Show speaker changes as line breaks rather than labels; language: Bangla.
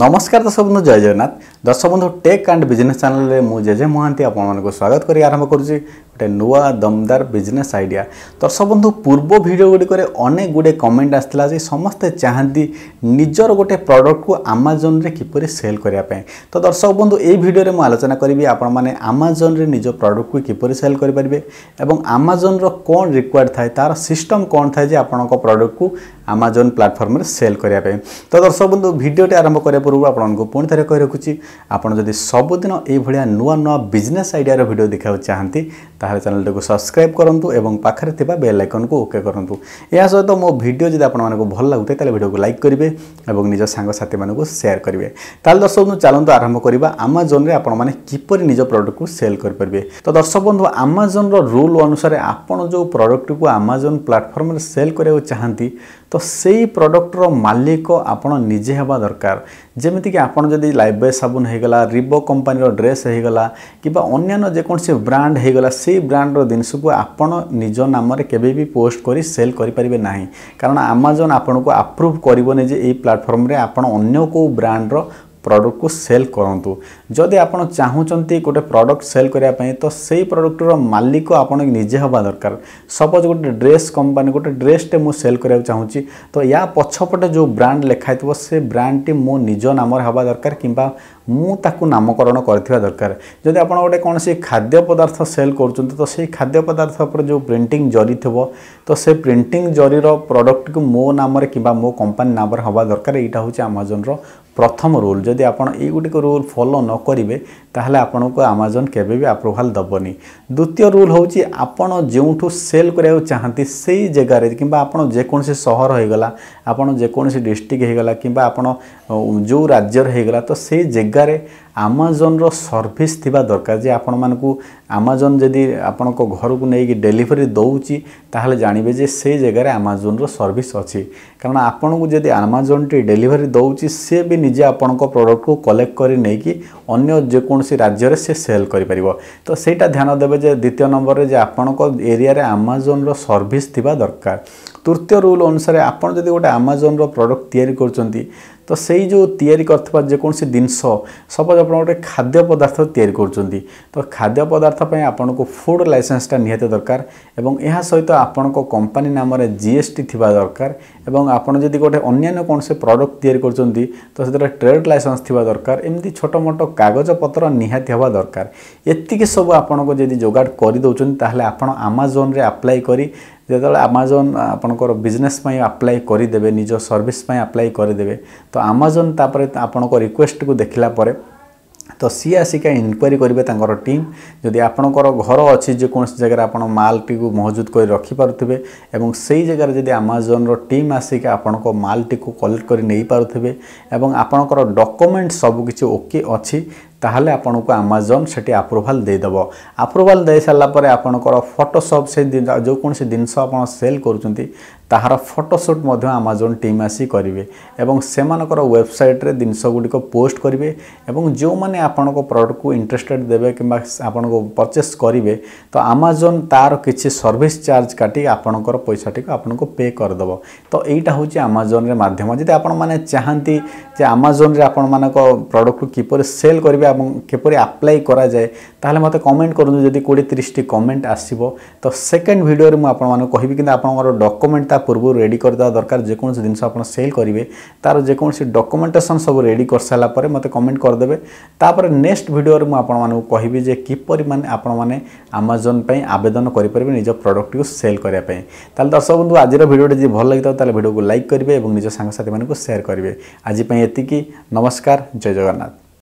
নমস্কার দর্শক বন্ধু জয় জগন্নাথ দর্শক বন্ধু টেক আন্ড বিজনেস চ্যানেলে মু জে জে মহান্তি আপনার স্বাগত করে আরম্ভ করছি গোটে নূয়া দমদার বিজনেস আইডিয়া দর্শক বন্ধু পূর্ব ভিডিও গুড়িকরে অনেক গুড়ে কমেন্ট আসছিল যে সমস্তে চাহান্তি নিজের গোটে আমাজন রে কিপরি সেল করা তো দর্শক বন্ধু এই ভিডিওরে মু আলোচনা করবি আপনার রে নিজ প্রডক্টকু কিপরি সেল করে পারবে এবং আমাজনর কোন রিকোয়ার্ড থাকে তার সিস্টম কোণ থাকে যে আপনার প্রডক্টকু আমাজন প্ল্যাটফর্মে সেল করা তো দর্শক বন্ধু ভিডিওটি আরম্ভ করে ପୂର୍ବରୁ ଆପଣଙ୍କୁ ପୁଣି ଥରେ କହି ରଖୁଛି ଆପଣ ଯଦି ସବୁଦିନ ଏଇଭଳିଆ ନୂଆ ନୂଆ ବିଜନେସ୍ ଆଇଡ଼ିଆର ଭିଡ଼ିଓ ଦେଖିବାକୁ ଚାହାନ୍ତି ତାହେଲେ ଚ୍ୟାନେଲଟିକୁ ସବସ୍କ୍ରାଇବ୍ କରନ୍ତୁ ଏବଂ ପାଖରେ ଥିବା ବେଲ୍ ଆଇକନ୍କୁ ଓକେ କରନ୍ତୁ ଏହା ସହିତ ମୋ ଭିଡ଼ିଓ ଯଦି ଆପଣମାନଙ୍କୁ ଭଲ ଲାଗୁଥାଏ ତାହେଲେ ଭିଡ଼ିଓକୁ ଲାଇକ୍ କରିବେ ଏବଂ ନିଜ ସାଙ୍ଗସାଥିମାନଙ୍କୁ ସେୟାର କରିବେ ତାହେଲେ ଦର୍ଶକ ବନ୍ଧୁ ଚାଲନ୍ତୁ ଆରମ୍ଭ କରିବା ଆମାଜନରେ ଆପଣମାନେ କିପରି ନିଜ ପ୍ରଡ଼କ୍ଟକୁ ସେଲ୍ କରିପାରିବେ ତ ଦର୍ଶକ ବନ୍ଧୁ ଆମାଜନର ରୁଲ୍ ଅନୁସାରେ ଆପଣ ଯେଉଁ ପ୍ରଡ଼କ୍ଟକୁ ଆମାଜନ ପ୍ଲାଟଫର୍ମରେ ସେଲ୍ କରିବାକୁ ଚାହାନ୍ତି ତ ସେଇ ପ୍ରଡ଼କ୍ଟର ମାଲିକ ଆପଣ ନିଜେ ହେବା ଦରକାର ଯେମିତିକି ଆପଣ ଯଦି ଲାଇଫବଏ ସାବୁନ ହୋଇଗଲା ରିବୋ କମ୍ପାନୀର ଡ୍ରେସ୍ ହୋଇଗଲା କିମ୍ବା ଅନ୍ୟାନ୍ୟ ଯେକୌଣସି ବ୍ରାଣ୍ଡ ହୋଇଗଲା ସେଇ ବ୍ରାଣ୍ଡର ଜିନିଷକୁ ଆପଣ ନିଜ ନାମରେ କେବେ ବି ପୋଷ୍ଟ କରି ସେଲ୍ କରିପାରିବେ ନାହିଁ କାରଣ ଆମାଜନ୍ ଆପଣଙ୍କୁ ଆପ୍ରୁଭ୍ କରିବନି ଯେ ଏଇ ପ୍ଲାଟଫର୍ମରେ ଆପଣ ଅନ୍ୟ କେଉଁ ବ୍ରାଣ୍ଡର প্রডক্টকু সেল করতু যদি আপনার চাহুচার গোটে প্রডক্ট সেল করা তো সেই প্রডক্টর মালিক আপনার নিজে হওয়া দরকার সপোজ গোটে ড্রেস কোম্পানি গোটে ড্রেসটে মু সেল করা চাহুছি তো ইয়া পছপটে যে ব্রাণ্ড লেখা হয়ে সে ব্রাণ্ডটি মো নিজ নামর হওয়া দরকার কিংবা মু তাকে নামকরণ করা দরকার যদি আপনার গোটে কোণী খাদ্য পদার্থ সেল করছেন তো সেই খাদ্য পদার্থ উপরে যে প্রিন্টিং জরি থাকবে তো সে প্রিন্টিং জরির প্রডক্টকে মো নামে কিংবা মো কোম্পানি নামে হওয়া দরকার এইটা হচ্ছে আমাজনর ପ୍ରଥମ ରୁଲ୍ ଯଦି ଆପଣ ଏଇଗୁଡ଼ିକ ରୁଲ୍ ଫଲୋ ନ କରିବେ ତାହେଲେ ଆପଣଙ୍କୁ ଆମାଜନ୍ କେବେ ବି ଆପ୍ରୁଭାଲ୍ ଦେବନି ଦ୍ୱିତୀୟ ରୁଲ୍ ହେଉଛି ଆପଣ ଯେଉଁଠୁ ସେଲ୍ କରିବାକୁ ଚାହାନ୍ତି ସେଇ ଜାଗାରେ କିମ୍ବା ଆପଣ ଯେକୌଣସି ସହର ହୋଇଗଲା ଆପଣ ଯେକୌଣସି ଡିଷ୍ଟ୍ରିକ୍ଟ ହୋଇଗଲା କିମ୍ବା ଆପଣ ଯେଉଁ ରାଜ୍ୟରେ ହୋଇଗଲା ତ ସେଇ ଜାଗାରେ আমাজনর ସର୍ଭିସ୍ ଥିବା ଦରକାର ଯେ ଆପଣମାନଙ୍କୁ ଆମାଜନ୍ ଯଦି ଆପଣଙ୍କ ଘରକୁ ନେଇକି ଡେଲିଭରି ଦେଉଛି ତାହେଲେ ଜାଣିବେ ଯେ ସେ ଜାଗାରେ ଆମାଜନ୍ର ସର୍ଭିସ୍ ଅଛି କାରଣ ଆପଣଙ୍କୁ ଯଦି ଆମାଜନ୍ଟି ଡେଲିଭରି ଦେଉଛି ସେ ବି ନିଜେ ଆପଣଙ୍କ ପ୍ରଡ଼କ୍ଟକୁ କଲେକ୍ଟ କରି ନେଇକି ଅନ୍ୟ ଯେକୌଣସି ରାଜ୍ୟରେ ସେ ସେଲ୍ କରିପାରିବ ତ ସେଇଟା ଧ୍ୟାନ ଦେବେ ଯେ ଦ୍ୱିତୀୟ ନମ୍ବରରେ ଯେ ଆପଣଙ୍କ ଏରିଆରେ ଆମାଜନ୍ର ସର୍ଭିସ୍ ଥିବା ଦରକାର ତୃତୀୟ ରୁଲ୍ ଅନୁସାରେ ଆପଣ ଯଦି ଗୋଟେ ଆମାଜନ୍ର ପ୍ରଡ଼କ୍ଟ ତିଆରି କରୁଛନ୍ତି ତ ସେଇ ଯେଉଁ ତିଆରି କରିଥିବା ଯେକୌଣସି ଜିନିଷ ସପୋଜ୍ ଆପଣ ଗୋଟେ ଖାଦ୍ୟ ପଦାର୍ଥ ତିଆରି କରୁଛନ୍ତି ତ ଖାଦ୍ୟ ପଦାର୍ଥ ପାଇଁ ଆପଣଙ୍କୁ ଫୁଡ଼୍ ଲାଇସେନ୍ସଟା ନିହାତି ଦରକାର ଏବଂ ଏହା ସହିତ ଆପଣଙ୍କ କମ୍ପାନୀ ନାମରେ ଜି ଏସ୍ ଟି ଥିବା ଦରକାର ଏବଂ ଆପଣ ଯଦି ଗୋଟେ ଅନ୍ୟାନ୍ୟ କୌଣସି ପ୍ରଡ଼କ୍ଟ ତିଆରି କରୁଛନ୍ତି ତ ସେଥିରେ ଟ୍ରେଡ୍ ଲାଇସେନ୍ସ ଥିବା ଦରକାର ଏମିତି ଛୋଟ ମୋଟ କାଗଜପତ୍ର ନିହାତି ହେବା ଦରକାର ଏତିକି ସବୁ ଆପଣଙ୍କୁ ଯଦି ଯୋଗାଡ଼ କରିଦେଉଛନ୍ତି ତାହେଲେ ଆପଣ ଆମାଜନ୍ରେ ଆପ୍ଲାଏ କରି ଯେତେବେଳେ ଆମାଜନ୍ ଆପଣଙ୍କର ବିଜନେସ୍ ପାଇଁ ଆପ୍ଲାଏ କରିଦେବେ ନିଜ ସର୍ଭିସ୍ ପାଇଁ ଆପ୍ଲାଏ କରିଦେବେ ତ ଆମାଜନ୍ ତାପରେ ଆପଣଙ୍କ ରିକ୍ୱେଷ୍ଟକୁ ଦେଖିଲା ପରେ ତ ସିଏ ଆସିକି ଇନକ୍ୱାରି କରିବେ ତାଙ୍କର ଟିମ୍ ଯଦି ଆପଣଙ୍କର ଘର ଅଛି ଯେକୌଣସି ଜାଗାରେ ଆପଣ ମାଲଟିକୁ ମହଜୁଦ କରି ରଖିପାରୁଥିବେ ଏବଂ ସେଇ ଜାଗାରେ ଯଦି ଆମାଜନ୍ର ଟିମ୍ ଆସିକି ଆପଣଙ୍କ ମାଲଟିକୁ କଲେକ୍ଟ କରି ନେଇପାରୁଥିବେ ଏବଂ ଆପଣଙ୍କର ଡକୁମେଣ୍ଟ ସବୁକିଛି ଓକେ ଅଛି ତାହେଲେ ଆପଣଙ୍କୁ ଆମାଜନ୍ ସେଠି ଆପ୍ରୁଭାଲ୍ ଦେଇଦେବ ଆପ୍ରୁଭାଲ୍ ଦେଇସାରିଲା ପରେ ଆପଣଙ୍କର ଫଟୋସପ୍ ସେ ଯେକୌଣସି ଜିନିଷ ଆପଣ ସେଲ୍ କରୁଛନ୍ତି ତାହାର ଫଟୋସୁଟ୍ ମଧ୍ୟ ଆମାଜନ୍ ଟିମ୍ ଆସି କରିବେ ଏବଂ ସେମାନଙ୍କର ୱେବସାଇଟ୍ରେ ଜିନିଷଗୁଡ଼ିକ ପୋଷ୍ଟ କରିବେ ଏବଂ ଯେଉଁମାନେ ଆପଣଙ୍କ ପ୍ରଡ଼କ୍ଟକୁ ଇଣ୍ଟରେଷ୍ଟେଡ଼୍ ଦେବେ କିମ୍ବା ଆପଣଙ୍କୁ ପରଚେସ୍ କରିବେ ତ ଆମାଜନ୍ ତା'ର କିଛି ସର୍ଭିସ୍ ଚାର୍ଜ କାଟି ଆପଣଙ୍କର ପଇସାଟିକୁ ଆପଣଙ୍କୁ ପେ କରିଦେବ ତ ଏଇଟା ହେଉଛି ଆମାଜନ୍ରେ ମାଧ୍ୟମ ଯଦି ଆପଣମାନେ ଚାହାନ୍ତି ଯେ ଆମାଜନ୍ରେ ଆପଣମାନଙ୍କ ପ୍ରଡ଼କ୍ଟକୁ କିପରି ସେଲ୍ କରିବେ এবং কিপর আপ্লাই করা যায় তাহলে মতো কমেন্ট করুন যদি কোড়ি তিরিশটি কমেন্ট আসব তো সেকেন্ড ভিডিওরে মু আপনার কহবি কিন্তু আপনার ডকুমেন্ট তা পূর্ব রেডি করেদেওয়া দরকার যেকোন জিনিস আপনার সেল করবে তার যেকোন ডকুমেন্টেসন সব রেডি করসারা পরে মতো কমেন্ট করদেবে তাপরে নেক্সট ভিডিওরে মু আপনার কহবি যে কিপরি মানে আপনার মানে আমাজন পাই আবেদন করে পারবে নিজ প্রডক্টটি সেল করা তাহলে দর্শক বন্ধু আজির ভিডিওটি যদি ভাল লাগি তাহলে ভিডিওকে লাইক করবে এবং নিজ সাংসাথী মানুষ সেয়ার করবে আজ এতিকি নমস্কার জয় জগন্নাথ